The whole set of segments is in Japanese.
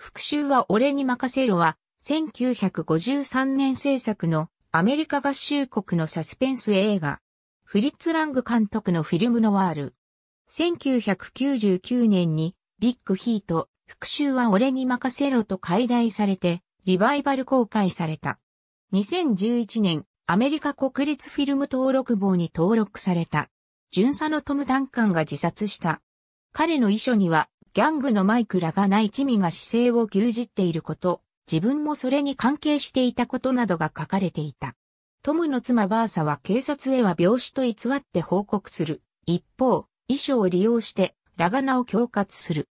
復讐は俺に任せろは、1953年制作のアメリカ合衆国のサスペンス映画。フリッツ・ラング監督のフィルムノワール。1999年にビッグヒート、復讐は俺に任せろと解題されて、リバイバル公開された。2011年、アメリカ国立フィルム登録簿に登録された。巡査のトム・ダンカンが自殺した。彼の遺書には、ギャングのマイクらがい一味が姿勢を牛耳っていること、自分もそれに関係していたことなどが書かれていた。トムの妻バーサは警察へは病死と偽って報告する。一方、遺書を利用してラガナを恐喝する。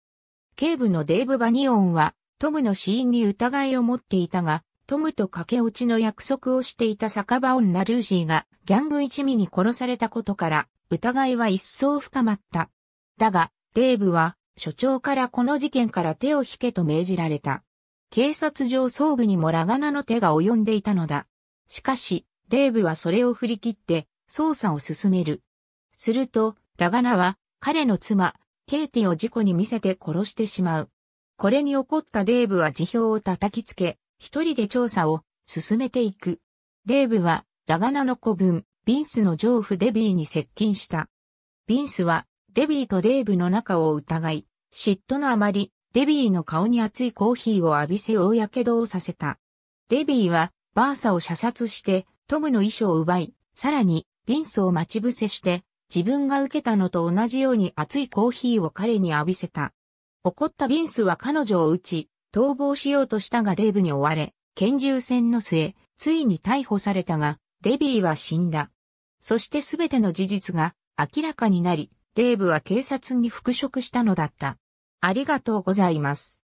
警部のデーブ・バニオンは、トムの死因に疑いを持っていたが、トムと駆け落ちの約束をしていた酒場女ルージーがギャング一味に殺されたことから、疑いは一層深まった。だが、デーブは所長からこの事件から手を引けと命じられた。警察上総部にもラガナの手が及んでいたのだ。しかし、デーブはそれを振り切って捜査を進める。すると、ラガナは彼の妻、ケイティを事故に見せて殺してしまう。これに怒ったデーブは辞表を叩きつけ、一人で調査を進めていく。デーブは、ラガナの子分、ビンスの丈夫デビーに接近した。ビンスは、デビーとデーブの仲を疑い、嫉妬のあまり、デビーの顔に熱いコーヒーを浴びせ大やけどをさせた。デビーは、バーサを射殺して、トムの衣装を奪い、さらに、ビンスを待ち伏せして、自分が受けたのと同じように熱いコーヒーを彼に浴びせた。怒ったビンスは彼女を撃ち、逃亡しようとしたがデーブに追われ、拳銃戦の末、ついに逮捕されたが、デビーは死んだ。そしてすべての事実が明らかになり、デーブは警察に復職したのだった。ありがとうございます。